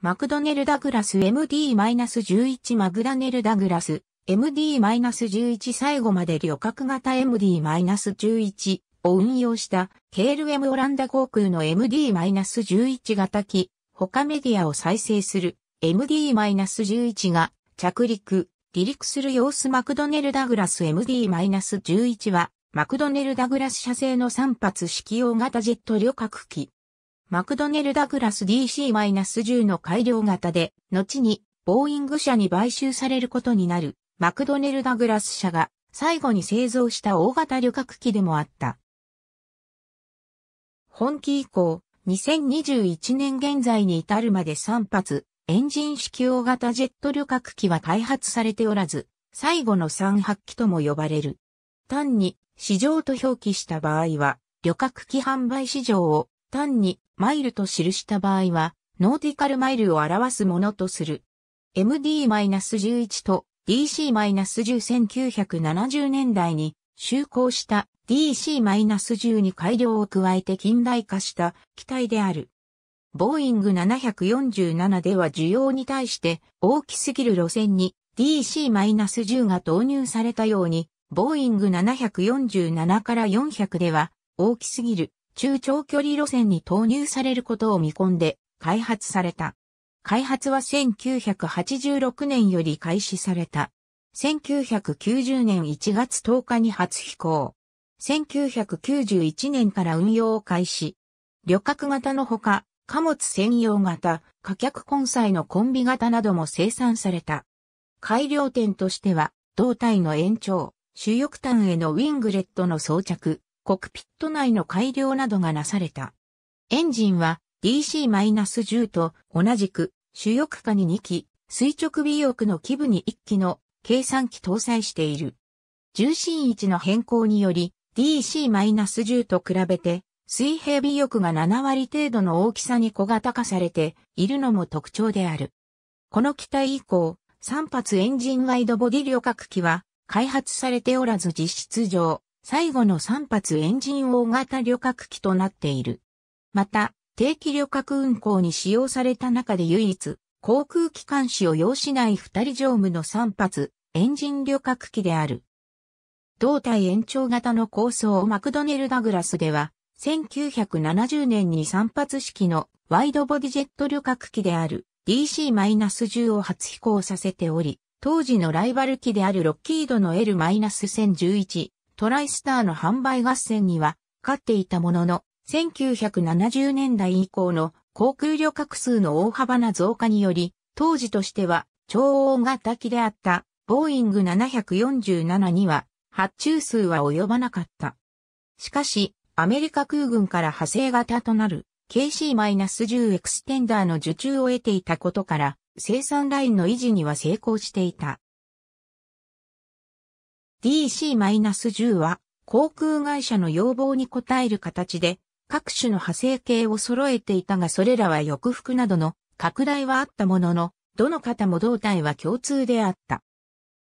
マクドネル・ダグラス MD-11 マグダネル・ダグラス MD-11 最後まで旅客型 MD-11 を運用した KLM オランダ航空の MD-11 型機、他メディアを再生する MD-11 が着陸、離陸する様子マクドネル・ダグラス MD-11 はマクドネル・ダグラス社製の3発式用型ジェット旅客機。マクドネル・ダグラス DC-10 の改良型で、後にボーイング社に買収されることになる、マクドネル・ダグラス社が最後に製造した大型旅客機でもあった。本機以降、2021年現在に至るまで3発、エンジン式大型ジェット旅客機は開発されておらず、最後の3発機とも呼ばれる。単に、市場と表記した場合は、旅客機販売市場を単にマイルと記した場合は、ノーティカルマイルを表すものとする。MD-11 と DC-101970 年代に就航した DC-10 に改良を加えて近代化した機体である。ボーイング747では需要に対して大きすぎる路線に DC-10 が投入されたように、ボーイング747から400では大きすぎる中長距離路線に投入されることを見込んで開発された。開発は1986年より開始された。1990年1月10日に初飛行。1991年から運用を開始。旅客型のほか、貨物専用型、貨客混載のコンビ型なども生産された。改良点としては、胴体の延長、主翼端へのウィングレットの装着、コクピット内の改良などがなされた。エンジンは DC-10 と同じく主翼下に2機、垂直尾翼の基部に1機の計算機搭載している。重心位置の変更により DC-10 と比べて水平尾翼が7割程度の大きさに小型化されているのも特徴である。この機体以降、3発エンジンワイドボディ旅客機は開発されておらず実質上、最後の3発エンジン大型旅客機となっている。また、定期旅客運行に使用された中で唯一、航空機関士を要しない二人乗務の3発、エンジン旅客機である。胴体延長型の構想マクドネル・ダグラスでは、1970年に3発式のワイドボディジェット旅客機である DC-10 を初飛行させており、当時のライバル機であるロッキードの L-1011 トライスターの販売合戦には勝っていたものの、1970年代以降の航空旅客数の大幅な増加により、当時としては超大型機であったボーイング747には発注数は及ばなかった。しかし、アメリカ空軍から派生型となる KC-10 エクステンダーの受注を得ていたことから、生産ラインの維持には成功していた。DC-10 は航空会社の要望に応える形で各種の派生形を揃えていたがそれらは翼服などの拡大はあったものの、どの方も胴体は共通であった。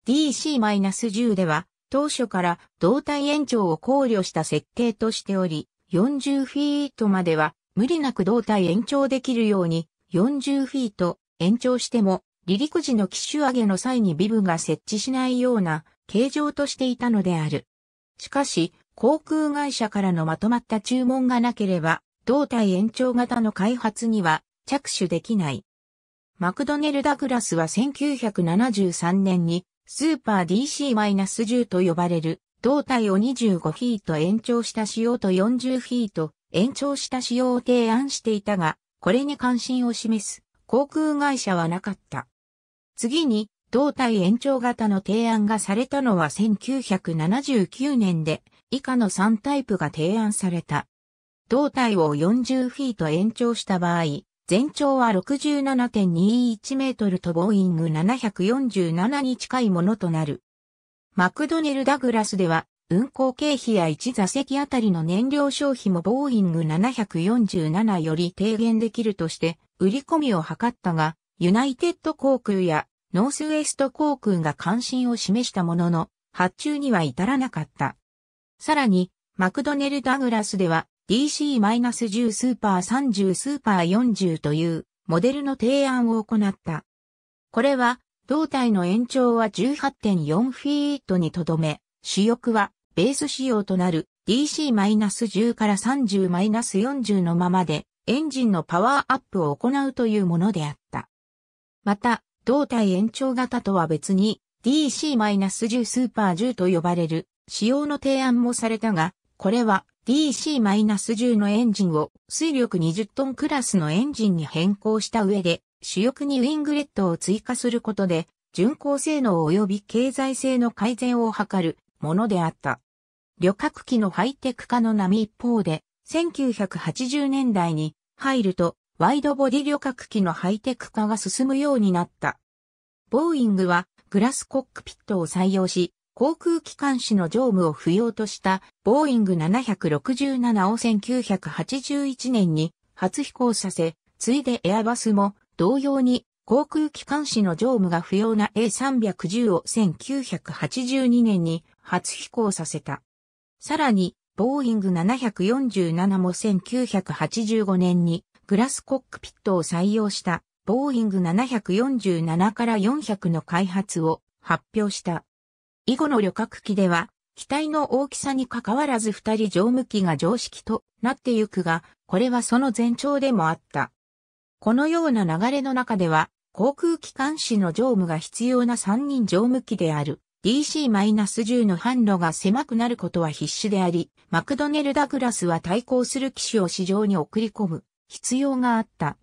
DC-10 では当初から胴体延長を考慮した設計としており、40フィートまでは無理なく胴体延長できるように40フィート延長しても離陸時の機種上げの際にビブが設置しないような形状としていたのである。しかし、航空会社からのまとまった注文がなければ、胴体延長型の開発には着手できない。マクドネル・ダグラスは1973年に、スーパー DC-10 と呼ばれる、胴体を25フィート延長した仕様と40フィート延長した仕様を提案していたが、これに関心を示す航空会社はなかった。次に胴体延長型の提案がされたのは1979年で、以下の3タイプが提案された。胴体を40フィート延長した場合、全長は67.21メートルとボーイング747に近いものとなる。マクドネル・ダグラスでは、運行経費や1座席あたりの燃料消費もボーイング747より低減できるとして、売り込みを図ったが、ユナイテッド航空やノースウエスト航空が関心を示したものの、発注には至らなかった。さらに、マクドネル・ダグラスでは DC-10 スーパー30スーパー40というモデルの提案を行った。これは、胴体の延長は18.4フィートにとどめ、主翼はベース仕様となる DC-10 から30-40のままでエンジンのパワーアップを行うというものであった。また、胴体延長型とは別に DC-10 スーパー10と呼ばれる使用の提案もされたが、これは DC-10 のエンジンを水力20トンクラスのエンジンに変更した上で、主翼にウィングレットを追加することで、巡航性能及び経済性の改善を図るものであった。旅客機のハイテク化の波一方で、1980年代に入るとワイドボディ旅客機のハイテク化が進むようになった。ボーイングはグラスコックピットを採用し、航空機関士の乗務を不要としたボーイング767を1981年に初飛行させ、ついでエアバスも同様に航空機関士の乗務が不要な A310 を1982年に初飛行させた。さらに、ボーイング747も1985年にグラスコックピットを採用したボーイング747から400の開発を発表した。以後の旅客機では、機体の大きさに関わらず二人乗務機が常識となってゆくが、これはその前兆でもあった。このような流れの中では、航空機関士の乗務が必要な3人乗務機である DC-10 の販路が狭くなることは必至であり、マクドネル・ダグラスは対抗する機種を市場に送り込む必要があった。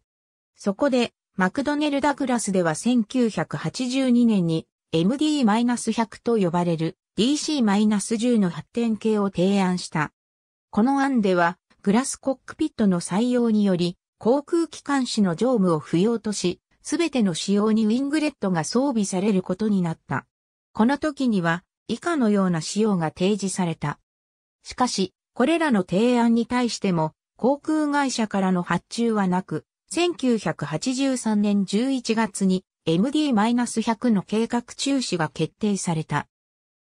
そこで、マクドネル・ダグラスでは1982年に MD-100 と呼ばれる DC-10 の発展系を提案した。この案では、グラスコックピットの採用により、航空機関士の乗務を不要とし、すべての仕様にウィングレットが装備されることになった。この時には、以下のような仕様が提示された。しかし、これらの提案に対しても、航空会社からの発注はなく、1983年11月に MD-100 の計画中止が決定された。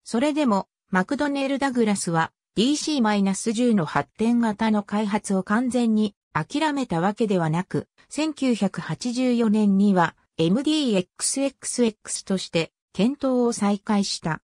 それでも、マクドネル・ダグラスは DC-10 の発展型の開発を完全に諦めたわけではなく、1984年には MDXXX として検討を再開した。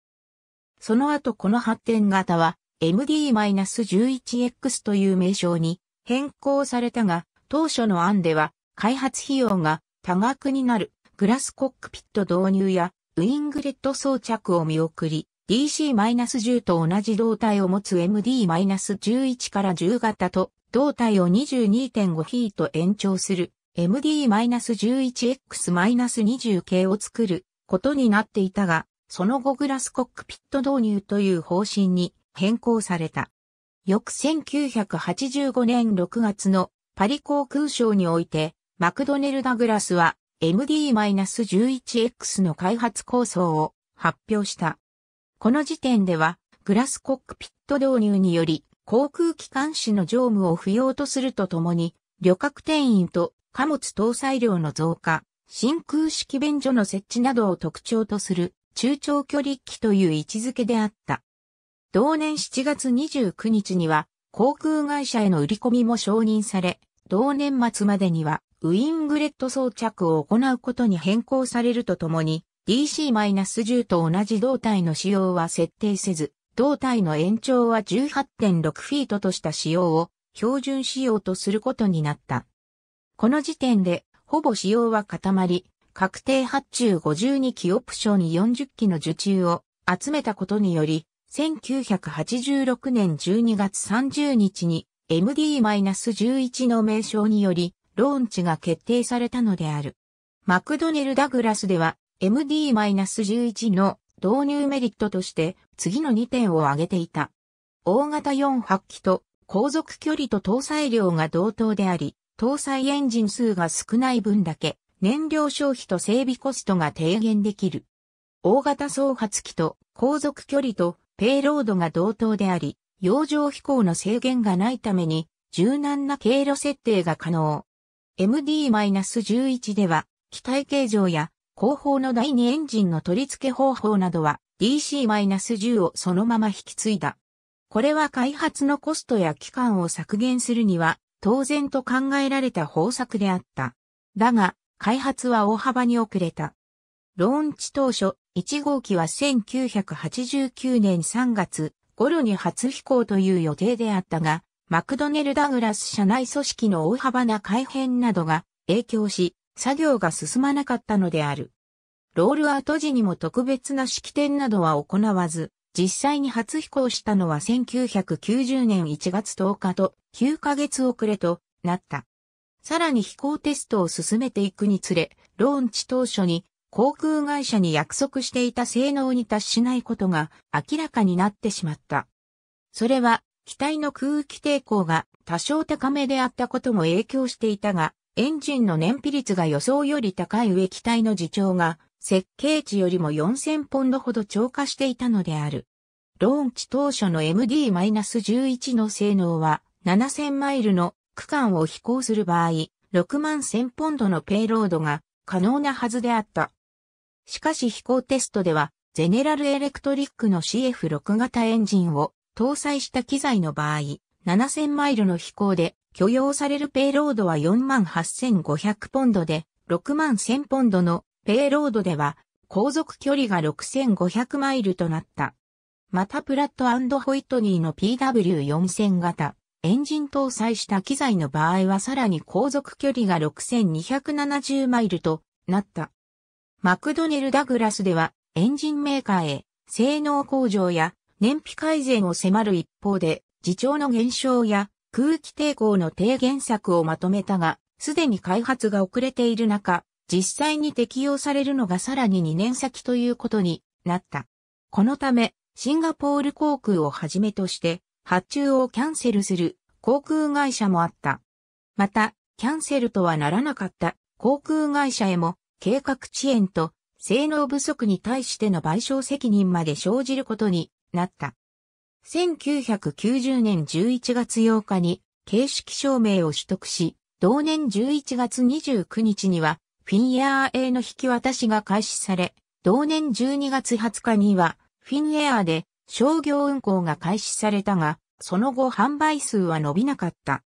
その後この発展型は MD-11X という名称に変更されたが、当初の案では開発費用が多額になるグラスコックピット導入やウィングレット装着を見送り、DC-10 と同じ胴体を持つ MD-11 から10型と胴体を22.5フィート延長する MD-11X-20 系を作ることになっていたが、その後グラスコックピット導入という方針に変更された。翌1985年6月のパリ航空ショーにおいて、マクドネル・ダグラスは MD-11X の開発構想を発表した。この時点では、グラスコックピット導入により、航空機関士の乗務を不要とするとともに、旅客定員と貨物搭載量の増加、真空式便所の設置などを特徴とする中長距離機という位置づけであった。同年7月29日には航空会社への売り込みも承認され、同年末までにはウィングレット装着を行うことに変更されるとともに、DC-10 と同じ胴体の仕様は設定せず、胴体の延長は18.6フィートとした仕様を標準仕様とすることになった。この時点で、ほぼ仕様は固まり、確定発注52機オプション40機の受注を集めたことにより、1986年12月30日に MD-11 の名称によりローンチが決定されたのである。マクドネル・ダグラスでは MD-11 の導入メリットとして次の2点を挙げていた。大型4発機と航続距離と搭載量が同等であり、搭載エンジン数が少ない分だけ燃料消費と整備コストが低減できる。大型総発機と航続距離とペイロードが同等であり、洋上飛行の制限がないために、柔軟な経路設定が可能。MD-11 では、機体形状や後方の第2エンジンの取り付け方法などは DC-10 をそのまま引き継いだ。これは開発のコストや期間を削減するには当然と考えられた方策であった。だが、開発は大幅に遅れた。ローンチ当初、1号機は1989年3月頃に初飛行という予定であったが、マクドネル・ダグラス社内組織の大幅な改変などが影響し、作業が進まなかったのである。ロールアウト時にも特別な式典などは行わず、実際に初飛行したのは1990年1月10日と9ヶ月遅れとなった。さらに飛行テストを進めていくにつれ、ローンチ当初に航空会社に約束していた性能に達しないことが明らかになってしまった。それは、機体の空気抵抗が多少高めであったことも影響していたが、エンジンの燃費率が予想より高い上機体の自重が、設計値よりも4000ポンドほど超過していたのである。ローンチ当初の MD-11 の性能は、7000マイルの区間を飛行する場合、6万1000ポンドのペイロードが可能なはずであった。しかし飛行テストでは、ゼネラルエレクトリックの CF6 型エンジンを搭載した機材の場合、7000マイルの飛行で許容されるペイロードは48,500ポンドで、61,000ポンドのペイロードでは、航続距離が6,500マイルとなった。またプラットホイットニーの PW4000 型、エンジン搭載した機材の場合はさらに航続距離が6,270マイルとなった。マクドネル・ダグラスではエンジンメーカーへ性能向上や燃費改善を迫る一方で、自重の減少や空気抵抗の低減策をまとめたが、すでに開発が遅れている中、実際に適用されるのがさらに2年先ということになった。このため、シンガポール航空をはじめとして、発注をキャンセルする航空会社もあった。また、キャンセルとはならなかった航空会社へも計画遅延と性能不足に対しての賠償責任まで生じることになった。1990年11月8日に形式証明を取得し、同年11月29日にはフィンエアー A の引き渡しが開始され、同年12月20日にはフィンエアーで商業運行が開始されたが、その後販売数は伸びなかった。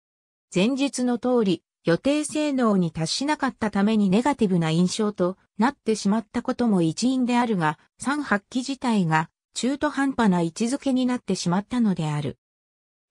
前述の通り、予定性能に達しなかったためにネガティブな印象となってしまったことも一因であるが、3発揮自体が中途半端な位置づけになってしまったのである。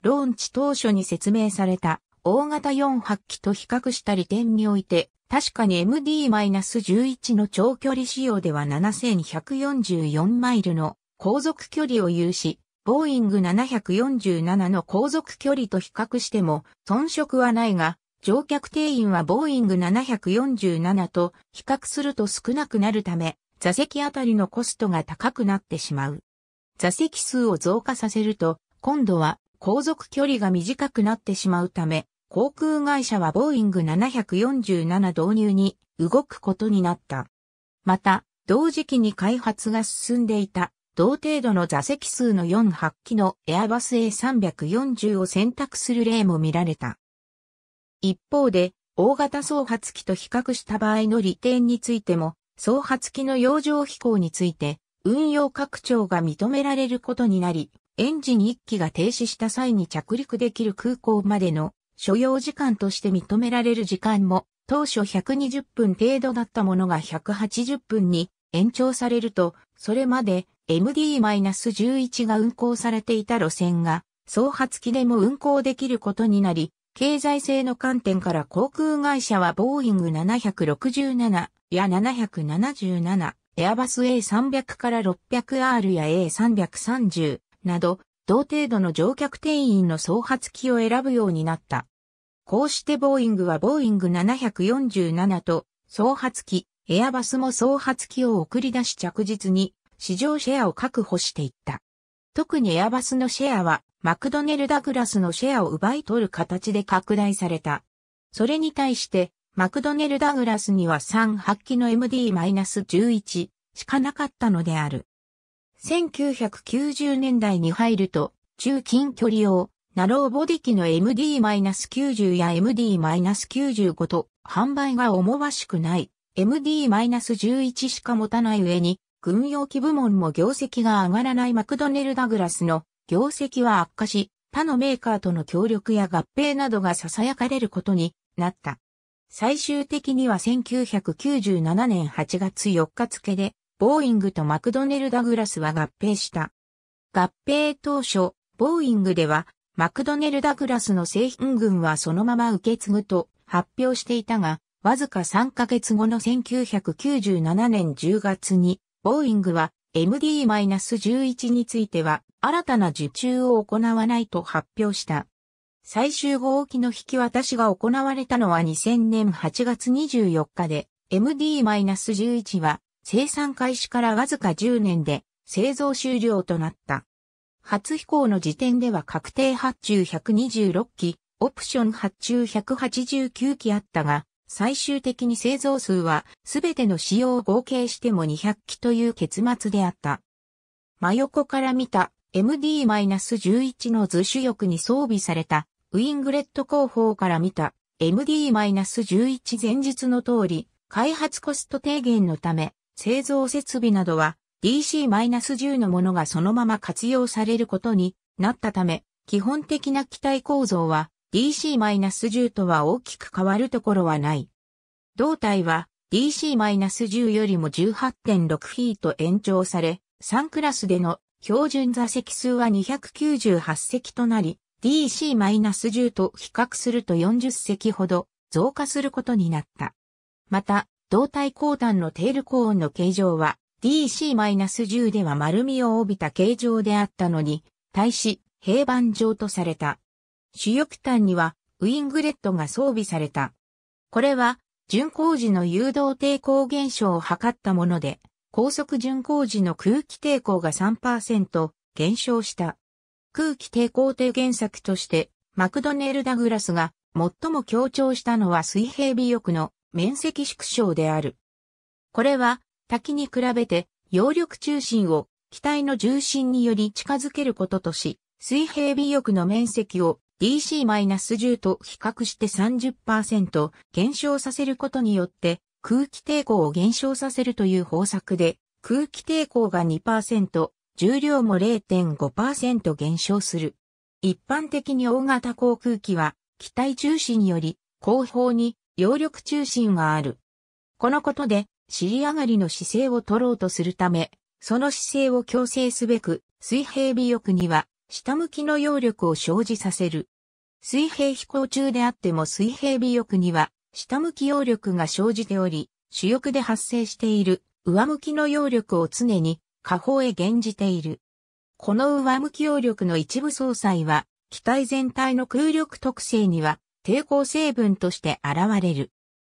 ローンチ当初に説明された大型4発揮と比較した利点において、確かに MD-11 の長距離仕様では7144マイルの航続距離を有し、ボーイング747の航続距離と比較しても遜色はないが、乗客定員はボーイング747と比較すると少なくなるため、座席あたりのコストが高くなってしまう。座席数を増加させると、今度は航続距離が短くなってしまうため、航空会社はボーイング747導入に動くことになった。また、同時期に開発が進んでいた同程度の座席数の4発機のエアバス A340 を選択する例も見られた。一方で、大型総発機と比較した場合の利点についても、総発機の洋上飛行について、運用拡張が認められることになり、エンジン1機が停止した際に着陸できる空港までの所要時間として認められる時間も、当初120分程度だったものが180分に延長されると、それまで MD-11 が運行されていた路線が、総発機でも運行できることになり、経済性の観点から航空会社はボーイング767や777、エアバス A300 から 600R や A330 など、同程度の乗客定員の総発機を選ぶようになった。こうしてボーイングはボーイング747と、総発機、エアバスも総発機を送り出し着実に市場シェアを確保していった。特にエアバスのシェアはマクドネル・ダグラスのシェアを奪い取る形で拡大された。それに対して、マクドネル・ダグラスには3発揮の MD-11 しかなかったのである。1990年代に入ると、中近距離用、ナローボディ機の MD-90 や MD-95 と販売が思わしくない MD-11 しか持たない上に、軍用機部門も業績が上がらないマクドネル・ダグラスの業績は悪化し、他のメーカーとの協力や合併などが囁かれることになった。最終的には1997年8月4日付で、ボーイングとマクドネル・ダグラスは合併した。合併当初、ボーイングでは、マクドネル・ダグラスの製品群はそのまま受け継ぐと発表していたが、わずか3ヶ月後の1997年10月に、ボーイングは MD-11 については新たな受注を行わないと発表した。最終号機の引き渡しが行われたのは2000年8月24日で、MD-11 は生産開始からわずか10年で製造終了となった。初飛行の時点では確定発注126機、オプション発注189機あったが、最終的に製造数はすべての仕様を合計しても200機という結末であった。真横から見た MD-11 の図主翼に装備されたウィングレット後方から見た MD-11 前日の通り開発コスト低減のため製造設備などは DC-10 のものがそのまま活用されることになったため基本的な機体構造は DC-10 とは大きく変わるところはない。胴体は DC-10 よりも18.6フィート延長され、3クラスでの標準座席数は298席となり、DC-10 と比較すると40席ほど増加することになった。また、胴体後端のテールコーンの形状は DC-10 では丸みを帯びた形状であったのに、対し平板状とされた。主翼端にはウィングレットが装備された。これは、巡航時の誘導抵抗減少を図ったもので、高速巡航時の空気抵抗が3%減少した。空気抵抗低減策として、マクドネル・ダグラスが最も強調したのは水平尾翼の面積縮小である。これは、滝に比べて、揚力中心を機体の重心により近づけることとし、水平尾翼の面積を DC-10 と比較して30%減少させることによって空気抵抗を減少させるという方策で空気抵抗が2%、重量も0.5%減少する。一般的に大型航空機は機体重視により後方に揚力中心がある。このことで尻上がりの姿勢を取ろうとするため、その姿勢を強制すべく水平尾翼には下向きの揚力を生じさせる。水平飛行中であっても水平尾翼には下向き揚力が生じており、主翼で発生している上向きの揚力を常に下方へ減じている。この上向き揚力の一部相殺は、機体全体の空力特性には抵抗成分として現れる。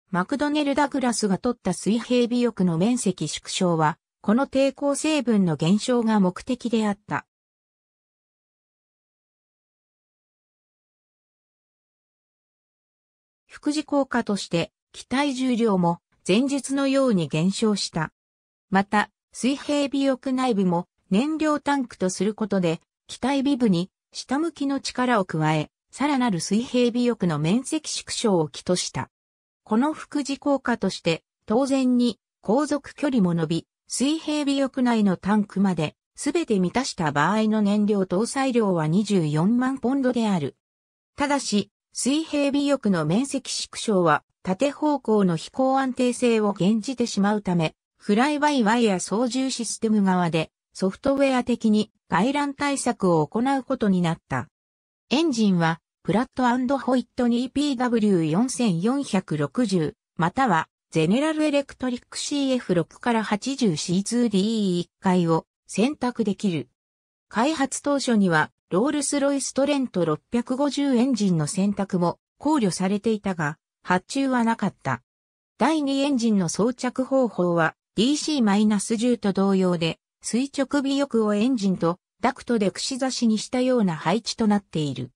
マクドネル・ダグラスが取った水平尾翼の面積縮小は、この抵抗成分の減少が目的であった。副次効果として機体重量も前述のように減少した。また、水平尾翼内部も燃料タンクとすることで、機体尾部に下向きの力を加え、さらなる水平尾翼の面積縮小を起とした。この副次効果として、当然に航続距離も伸び、水平尾翼内のタンクまで、すべて満たした場合の燃料搭載量は24万ポンドである。ただし、水平尾翼の面積縮小は縦方向の飛行安定性を減じてしまうため、フライバイワイヤ操縦システム側でソフトウェア的に外乱対策を行うことになった。エンジンはプラットホイットニー PW4460 またはゼネラルエレクトリック CF6 から 80C2DE1 回を選択できる。開発当初にはロールスロイストレント650エンジンの選択も考慮されていたが、発注はなかった。第2エンジンの装着方法は DC-10 と同様で、垂直尾翼をエンジンとダクトで串刺しにしたような配置となっている。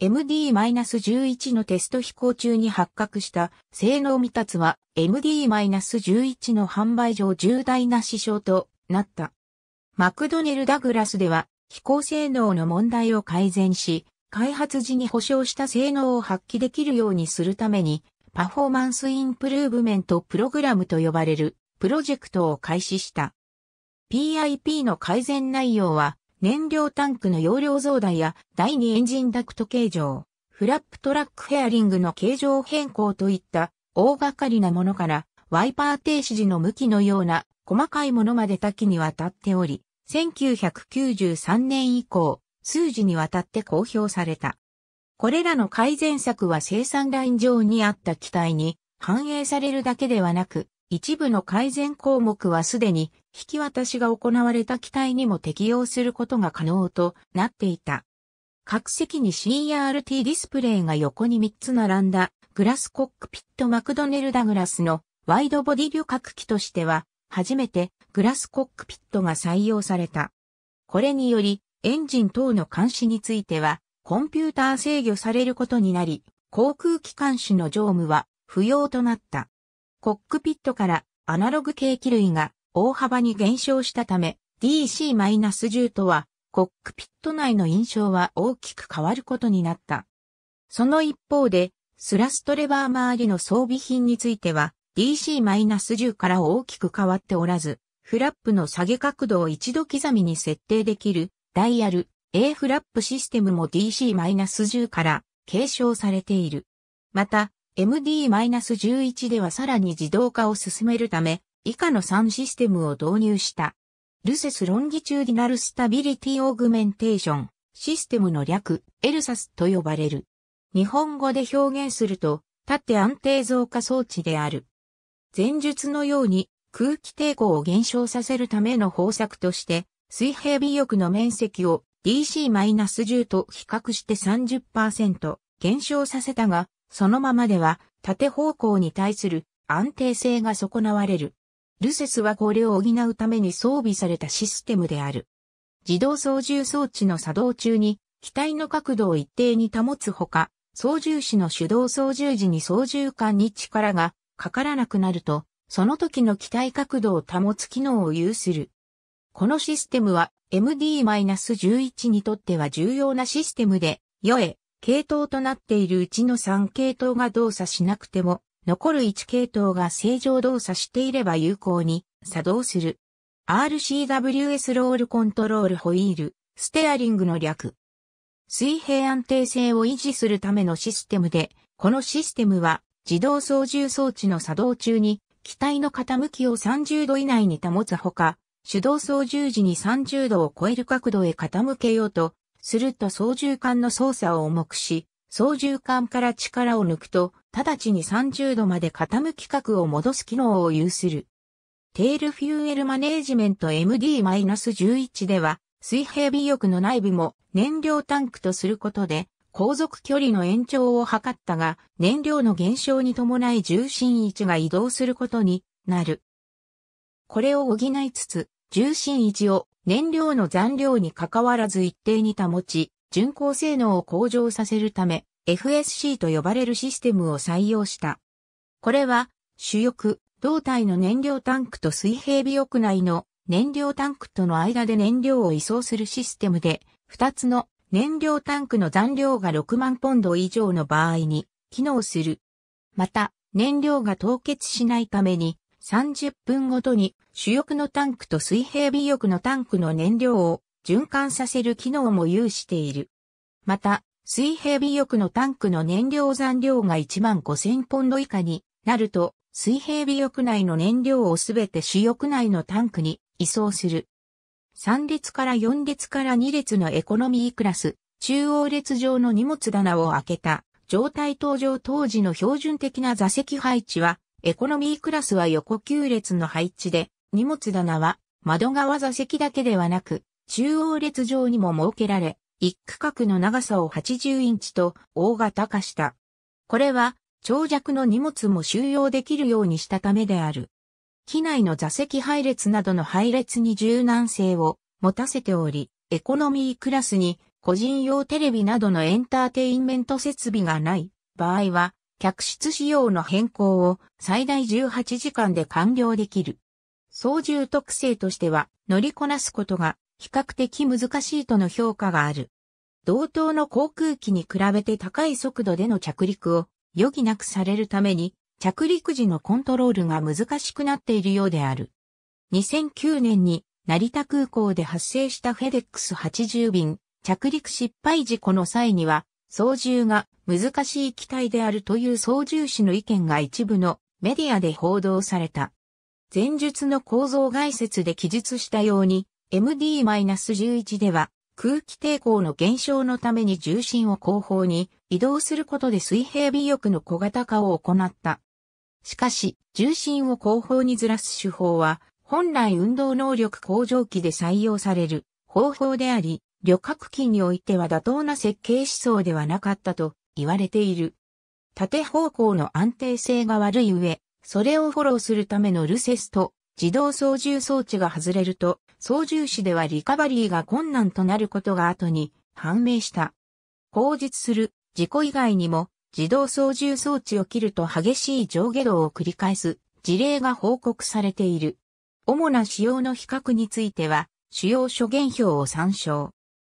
MD-11 のテスト飛行中に発覚した性能未達は MD-11 の販売上重大な支障となった。マクドネル・ダグラスでは飛行性能の問題を改善し、開発時に保証した性能を発揮できるようにするために、パフォーマンスインプルーブメントプログラムと呼ばれるプロジェクトを開始した。PIP の改善内容は、燃料タンクの容量増大や第2エンジンダクト形状、フラップトラックヘアリングの形状変更といった大掛かりなものからワイパー停止時の向きのような細かいものまで多岐にわたっており、1993年以降、数字にわたって公表された。これらの改善策は生産ライン上にあった機体に反映されるだけではなく、一部の改善項目はすでに引き渡しが行われた機体にも適用することが可能となっていた。各席に CRT ディスプレイが横に3つ並んだグラスコックピットマクドネルダグラスのワイドボディ旅客機としては初めてグラスコックピットが採用された。これにより、エンジン等の監視については、コンピューター制御されることになり、航空機関士の乗務は不要となった。コックピットからアナログ計器類が大幅に減少したため、DC-10 とは、コックピット内の印象は大きく変わることになった。その一方で、スラストレバー周りの装備品については、DC-10 から大きく変わっておらず、フラップの下げ角度を一度刻みに設定できるダイヤル A フラップシステムも DC-10 から継承されている。また、MD-11 ではさらに自動化を進めるため、以下の3システムを導入した。ルセスロンギチューディナルスタビリティオーグメンテーションシステムの略、エルサスと呼ばれる。日本語で表現すると、縦安定増加装置である。前述のように空気抵抗を減少させるための方策として、水平尾翼の面積を DC-10 と比較して30%減少させたが、そのままでは縦方向に対する安定性が損なわれる。ルセスはこれを補うために装備されたシステムである。自動操縦装置の作動中に機体の角度を一定に保つほか、操縦士の手動操縦時に操縦管に力がかからなくなると、その時の機体角度を保つ機能を有する。このシステムは MD-11 にとっては重要なシステムで、よえ、系統となっているうちの3系統が動作しなくても、残る1系統が正常動作していれば有効に作動する。RCWS ロールコントロールホイール、ステアリングの略。水平安定性を維持するためのシステムで、このシステムは自動操縦装置の作動中に、機体の傾きを30度以内に保つほか、手動操縦時に30度を超える角度へ傾けようと、すると操縦管の操作を重くし、操縦管から力を抜くと、直ちに30度まで傾き角を戻す機能を有する。テールフューエルマネージメント MD-11 では、水平尾翼の内部も燃料タンクとすることで、航続距離の延長を図ったが、燃料の減少に伴い重心位置が移動することになる。これを補いつつ、重心位置を燃料の残量に関わらず一定に保ち、巡航性能を向上させるため、FSC と呼ばれるシステムを採用した。これは、主翼、胴体の燃料タンクと水平尾翼内の燃料タンクとの間で燃料を移送するシステムで、二つの燃料タンクの残量が6万ポンド以上の場合に機能する。また、燃料が凍結しないために30分ごとに主翼のタンクと水平尾翼のタンクの燃料を循環させる機能も有している。また、水平尾翼のタンクの燃料残量が1万5000ポンド以下になると、水平尾翼内の燃料をすべて主翼内のタンクに移送する。3列から4列から2列のエコノミークラス、中央列上の荷物棚を開けた状態登場当時の標準的な座席配置は、エコノミークラスは横9列の配置で、荷物棚は窓側座席だけではなく、中央列上にも設けられ、一区画の長さを80インチと大型化した。これは長尺の荷物も収容できるようにしたためである。機内の座席配列などの配列に柔軟性を持たせており、エコノミークラスに個人用テレビなどのエンターテインメント設備がない場合は、客室仕様の変更を最大18時間で完了できる。操縦特性としては乗りこなすことが比較的難しいとの評価がある。同等の航空機に比べて高い速度での着陸を余儀なくされるために着陸時のコントロールが難しくなっているようである。2009年に成田空港で発生したフェデックス80便着陸失敗事故の際には操縦が難しい機体であるという操縦士の意見が一部のメディアで報道された。前述の構造概説で記述したように MD-11 では空気抵抗の減少のために重心を後方に移動することで水平尾翼の小型化を行った。しかし、重心を後方にずらす手法は、本来運動能力向上期で採用される方法であり、旅客機においては妥当な設計思想ではなかったと言われている。縦方向の安定性が悪い上、それをフォローするためのルセスと自動操縦装置が外れると、操縦士ではリカバリーが困難となることが後に判明した。口述する事故以外にも自動操縦装置を切ると激しい上下動を繰り返す事例が報告されている。主な使用の比較については、主要諸元表を参照。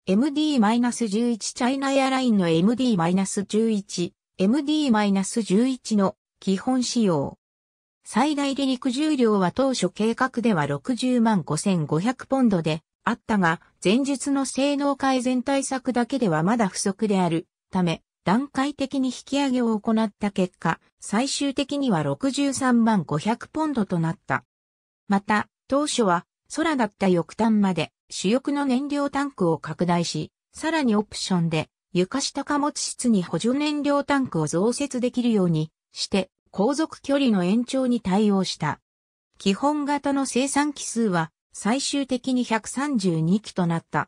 MD-11 チャイナエアラインの MD-11、MD-11 の基本仕様。最大離陸重量は当初計画では60万5500ポンドであったが、前述の性能改善対策だけではまだ不足であるため、段階的に引き上げを行った結果、最終的には63万500ポンドとなった。また、当初は空だった翼端まで主翼の燃料タンクを拡大し、さらにオプションで床下貨物室に補助燃料タンクを増設できるようにして、航続距離の延長に対応した。基本型の生産機数は最終的に132機となった。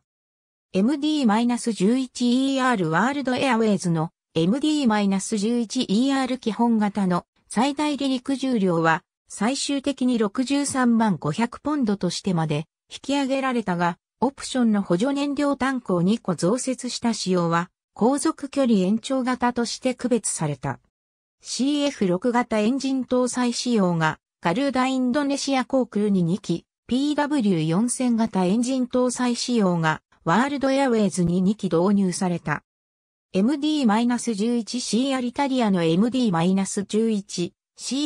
MD-11ER ワールドエアウェイズの MD-11ER 基本型の最大離陸重量は最終的に63万500ポンドとしてまで引き上げられたが、オプションの補助燃料タンクを2個増設した仕様は、航続距離延長型として区別された。CF6 型エンジン搭載仕様が、ガルーダインドネシア航空に2機、PW4000 型エンジン搭載仕様が、ワールドエアウェイズに2機導入された。MD-11C アリタリアの MD-11C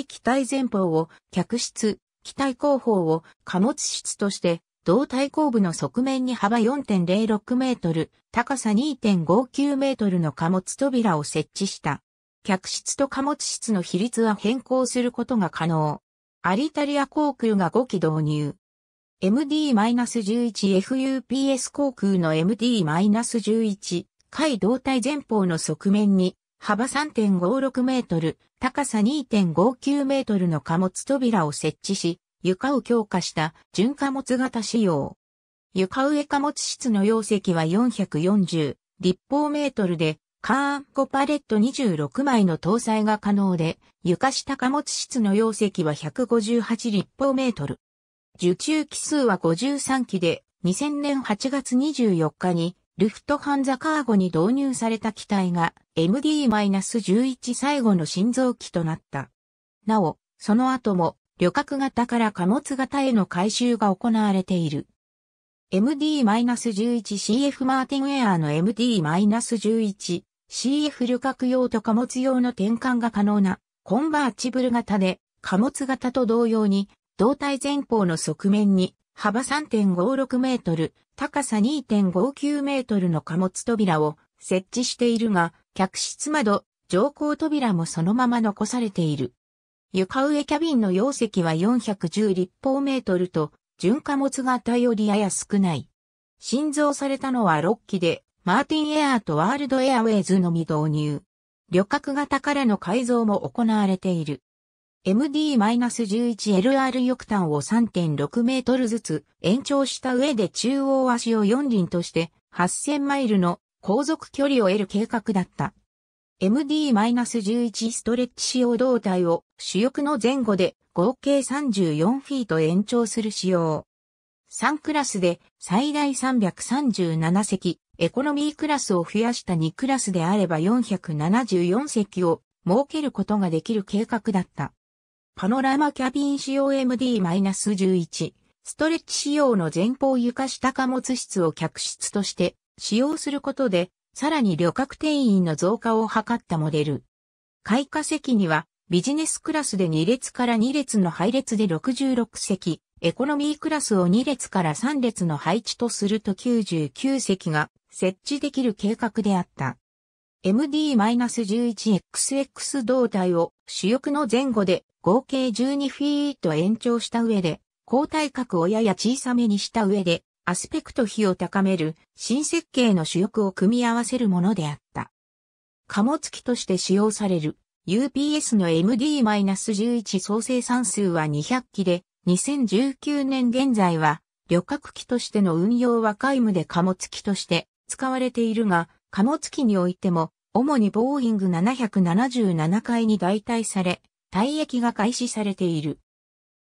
機体前方を客室、機体後方を貨物室として胴体後部の側面に幅4.06メートル、高さ2.59メートルの貨物扉を設置した。客室と貨物室の比率は変更することが可能。アリタリア航空が5機導入。MD-11FUPS 航空の MD-11 回胴体前方の側面に幅3.56メートル、高さ2.59メートルの貨物扉を設置し、床を強化した純貨物型仕様。床上貨物室の容積は440立方メートルで、カーン5パレット26枚の搭載が可能で、床下貨物室の容積は158立方メートル。受注機数は53機で、2000年8月24日に、ルフトハンザカーゴに導入された機体が MD-11 最後の心臓機となった。なお、その後も旅客型から貨物型への改修が行われている。MD-11CF マーティンウェアの MD-11CF 旅客用と貨物用の転換が可能なコンバーチブル型で貨物型と同様に胴体前方の側面に幅3.56メートル、高さ2.59メートルの貨物扉を設置しているが、客室窓、乗降扉もそのまま残されている。床上キャビンの容積は410立方メートルと、純貨物型よりやや少ない。新造されたのは6機で、マーティンエアーとワールドエアウェイズのみ導入。旅客型からの改造も行われている。MD-11LR 翼端を3.6メートルずつ延長した上で中央足を4輪として8000マイルの航続距離を得る計画だった。MD-11 ストレッチ仕様胴体を主翼の前後で合計34フィート延長する仕様。3クラスで最大337席、エコノミークラスを増やした2クラスであれば474席を設けることができる計画だった。パノラマキャビン仕様 MD-11、ストレッチ仕様の前方床下貨物室を客室として使用することで、さらに旅客定員の増加を図ったモデル。開花席には、ビジネスクラスで2列から2列の配列で66席、エコノミークラスを2列から3列の配置とすると99席が設置できる計画であった。MD-11XX 胴体を主翼の前後で合計12フィート延長した上で、後体角をやや小さめにした上で、アスペクト比を高める新設計の主翼を組み合わせるものであった。貨物機として使用される UPS の MD-11 総生産数は200機で、2019年現在は旅客機としての運用は皆無で貨物機として使われているが、貨物機においても主にボーイング777回に代替され、退役が開始されている。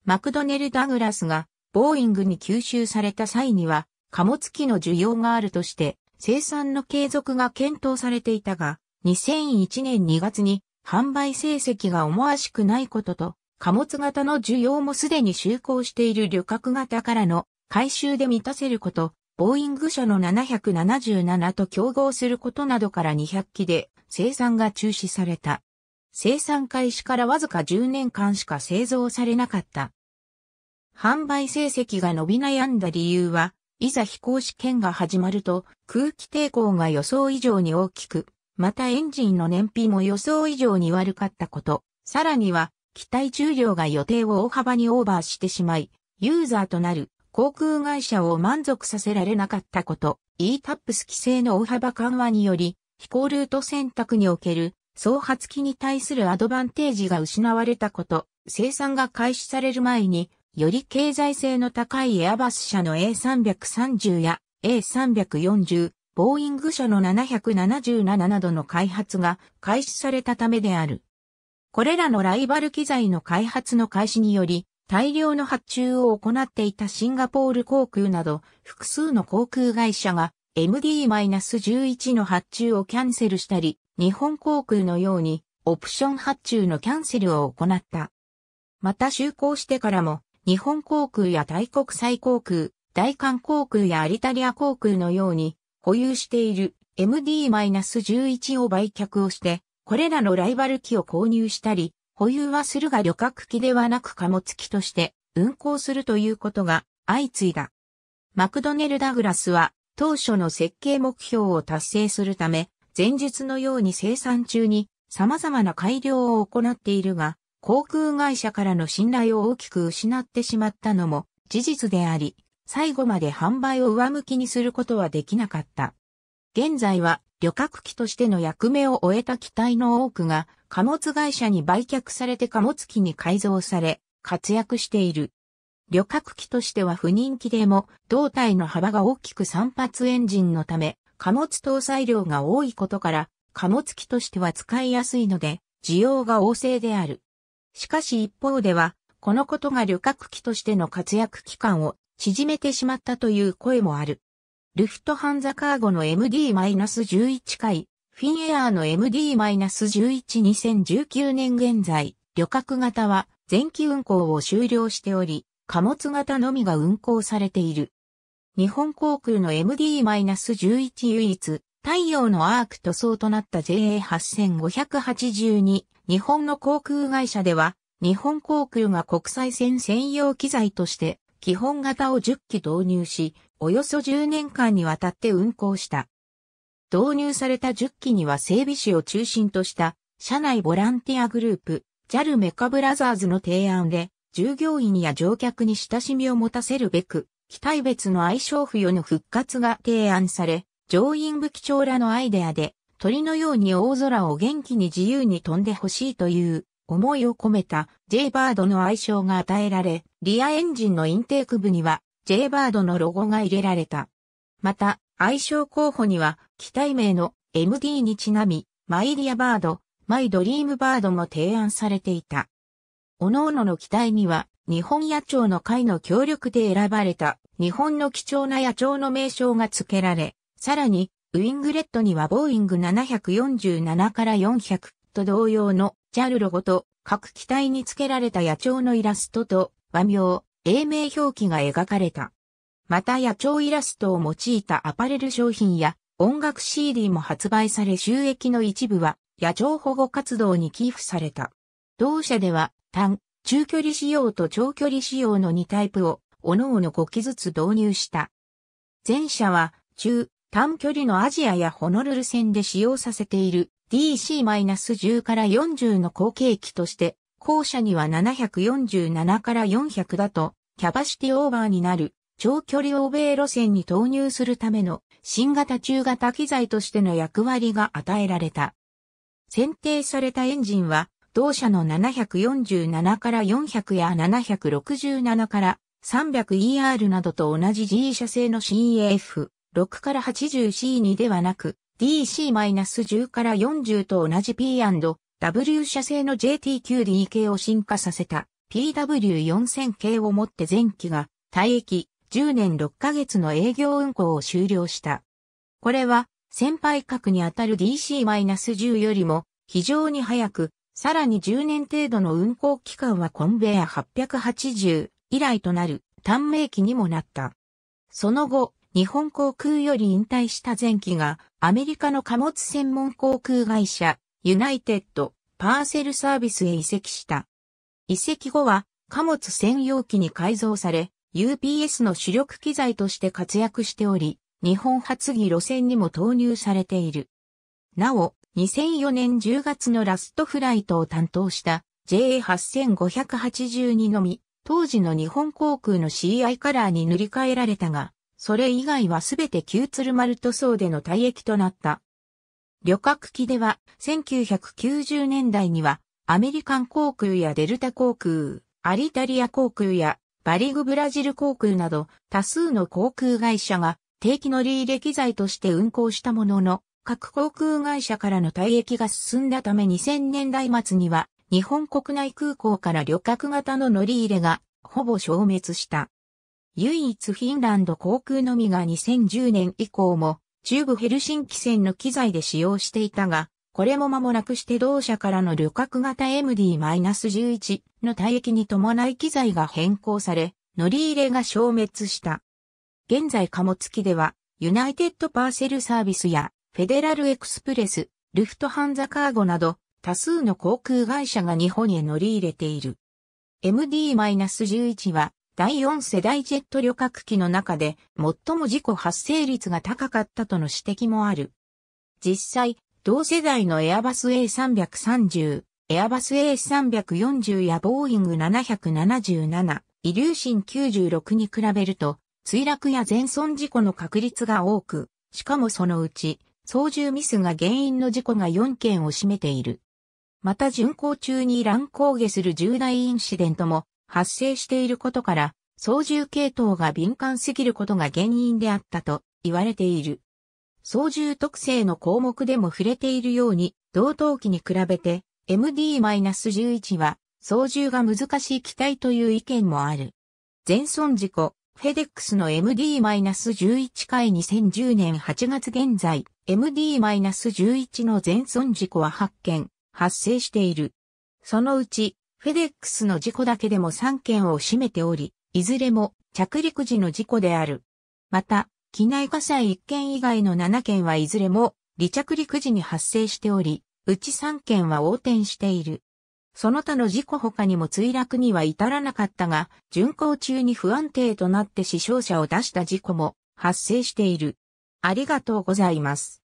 マクドネル・ダグラスが、ボーイングに吸収された際には、貨物機の需要があるとして、生産の継続が検討されていたが、2001年2月に販売成績が思わしくないことと、貨物型の需要もすでに就航している旅客型からの回収で満たせること、ボーイング社の777と競合することなどから200機で生産が中止された。生産開始からわずか10年間しか製造されなかった。販売成績が伸び悩んだ理由は、いざ飛行試験が始まると空気抵抗が予想以上に大きく、またエンジンの燃費も予想以上に悪かったこと、さらには機体重量が予定を大幅にオーバーしてしまい、ユーザーとなる航空会社を満足させられなかったこと、ETAPS 規制の大幅緩和により、飛行ルート選択における、総発機に対するアドバンテージが失われたこと、生産が開始される前に、より経済性の高いエアバス社の A330 や A340、ボーイング社の777などの開発が開始されたためである。これらのライバル機材の開発の開始により、大量の発注を行っていたシンガポール航空など複数の航空会社が MD-11 の発注をキャンセルしたり、日本航空のようにオプション発注のキャンセルを行った。また就航してからも、日本航空や大国際航空、大韓航空やアリタリア航空のように保有している MD-11 を売却をして、これらのライバル機を購入したり、保有はするが旅客機ではなく貨物機として運航するということが相次いだ。マクドネル・ダグラスは当初の設計目標を達成するため、前述のように生産中に様々な改良を行っているが、航空会社からの信頼を大きく失ってしまったのも事実であり、最後まで販売を上向きにすることはできなかった。現在は旅客機としての役目を終えた機体の多くが貨物会社に売却されて貨物機に改造され活躍している。旅客機としては不人気でも胴体の幅が大きく散発エンジンのため貨物搭載量が多いことから貨物機としては使いやすいので需要が旺盛である。しかし一方ではこのことが旅客機としての活躍期間を縮めてしまったという声もある。ルフトハンザカーゴの MD-11 回、フィンエアーの MD-112019 年現在、旅客型は前期運行を終了しており、貨物型のみが運行されている。日本航空の MD-11 唯一、太陽のアーク塗装となった JA8582、日本の航空会社では、日本航空が国際線専用機材として、基本型を10機導入し、およそ10年間にわたって運行した。導入された10機には整備士を中心とした社内ボランティアグループ JAL メカブラザーズの提案で従業員や乗客に親しみを持たせるべく機体別の愛称付与の復活が提案され乗員部機長らのアイデアで鳥のように大空を元気に自由に飛んでほしいという思いを込めた J バードの愛称が与えられ、リアエンジンのインテーク部には J バードのロゴが入れられた。また、愛称候補には、機体名の MD にちなみ、マイディアバード、マイドリームバードも提案されていた。各々の機体には、日本野鳥の会の協力で選ばれた、日本の貴重な野鳥の名称が付けられ、さらに、ウィングレットにはボーイング747から400と同様の JAL ロゴと各機体に付けられた野鳥のイラストと和名、英名表記が描かれた。また野鳥イラストを用いたアパレル商品や音楽 CD も発売され収益の一部は野鳥保護活動に寄付された。同社では単、中距離仕様と長距離仕様の2タイプを各々5機ずつ導入した。前者は中、短距離のアジアやホノルル線で使用させている DC-10 から40の後継機として後者には747から400だと、キャパシティオーバーになる、長距離欧米路線に投入するための新型中型機材としての役割が与えられた。選定されたエンジンは、同社の747から400や767から3 0 0 e r などと同じ G 社製の CF6 a から 80C2 ではなく DC-10 から40と同じ P&P W 社製の JT9D 系を進化させた PW4000 系をもって前期が退役10年6ヶ月の営業運行を終了した。これは先輩格にあたる DC-10 よりも非常に早く、さらに10年程度の運行期間はコンベア880以来となる短命期にもなった。その後、日本航空より引退した前期がアメリカの貨物専門航空会社ユナイテッド、パーセルサービスへ移籍した。移籍後は貨物専用機に改造され、UPS の主力機材として活躍しており、日本発議路線にも投入されている。なお、2004年10月のラストフライトを担当した JA8582 のみ、当時の日本航空の CI カラーに塗り替えられたが、それ以外はすべて旧鶴丸塗装での退役となった。旅客機では1990年代にはアメリカン航空やデルタ航空、アリタリア航空やバリグブラジル航空など多数の航空会社が定期乗り入れ機材として運航したものの各航空会社からの退役が進んだため2000年代末には日本国内空港から旅客型の乗り入れがほぼ消滅した。唯一フィンランド航空のみが2010年以降も中部ヘルシンキ線の機材で使用していたが、これも間もなくして同社からの旅客型 MD-11 の退役に伴い機材が変更され、乗り入れが消滅した。現在貨物機では、ユナイテッドパーセルサービスや、フェデラルエクスプレス、ルフトハンザカーゴなど、多数の航空会社が日本へ乗り入れている。MD-11 は、第4世代ジェット旅客機の中で最も事故発生率が高かったとの指摘もある。実際、同世代のエアバス A330、エアバス A340 やボーイング777、イリューシン96に比べると、墜落や全損事故の確率が多く、しかもそのうち、操縦ミスが原因の事故が4件を占めている。また巡航中に乱高下する重大インシデントも発生していることから、操縦系統が敏感すぎることが原因であったと言われている。操縦特性の項目でも触れているように、同等機に比べて MD-11 は操縦が難しい機体という意見もある。全損事故、フェデックスの MD-11 回2010年8月現在、MD-11 の全損事故は発見、発生している。そのうちフェデックスの事故だけでも3件を占めており、いずれも着陸時の事故である。また、機内火災1件以外の7件はいずれも離着陸時に発生しており、うち3件は横転している。その他の事故他にも墜落には至らなかったが、巡航中に不安定となって死傷者を出した事故も発生している。ありがとうございます。